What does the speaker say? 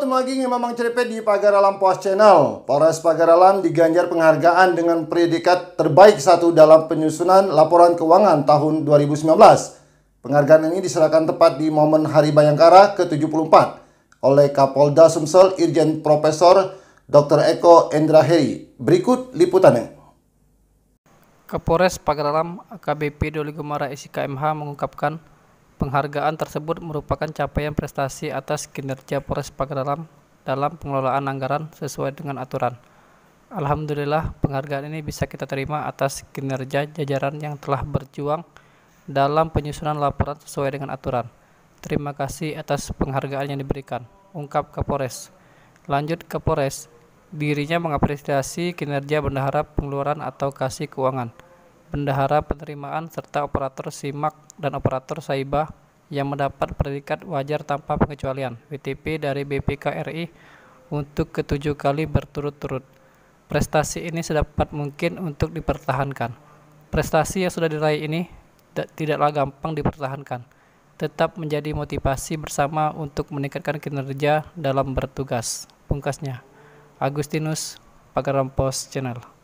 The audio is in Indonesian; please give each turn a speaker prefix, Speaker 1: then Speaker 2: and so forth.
Speaker 1: ketemu lagi dengan Mamang Cerepet di Alam Puas Channel. Polres Pagaralam diganjar penghargaan dengan predikat terbaik satu dalam penyusunan laporan keuangan tahun 2019. Penghargaan ini diserahkan tepat di momen Hari Bayangkara ke-74 oleh Kapolda Sumsel Irjen Profesor Dr. Eko Endra Heri. Berikut liputannya.
Speaker 2: Kapolres Pagaralam AKBP Doli Gemara SIKMH mengungkapkan Penghargaan tersebut merupakan capaian prestasi atas kinerja Polres Pagaralam dalam pengelolaan anggaran sesuai dengan aturan. Alhamdulillah, penghargaan ini bisa kita terima atas kinerja jajaran yang telah berjuang dalam penyusunan laporan sesuai dengan aturan. Terima kasih atas penghargaan yang diberikan, ungkap Kapolres. Lanjut Kapolres, dirinya mengapresiasi kinerja bendahara pengeluaran atau kasih keuangan bendahara penerimaan serta operator SIMAK dan operator Saibah yang mendapat predikat wajar tanpa pengecualian WTP dari BPK RI untuk ketujuh kali berturut-turut. Prestasi ini sedapat mungkin untuk dipertahankan. Prestasi yang sudah diraih ini tidaklah gampang dipertahankan. Tetap menjadi motivasi bersama untuk meningkatkan kinerja dalam bertugas. Pungkasnya, Agustinus, Pakar Pos Channel.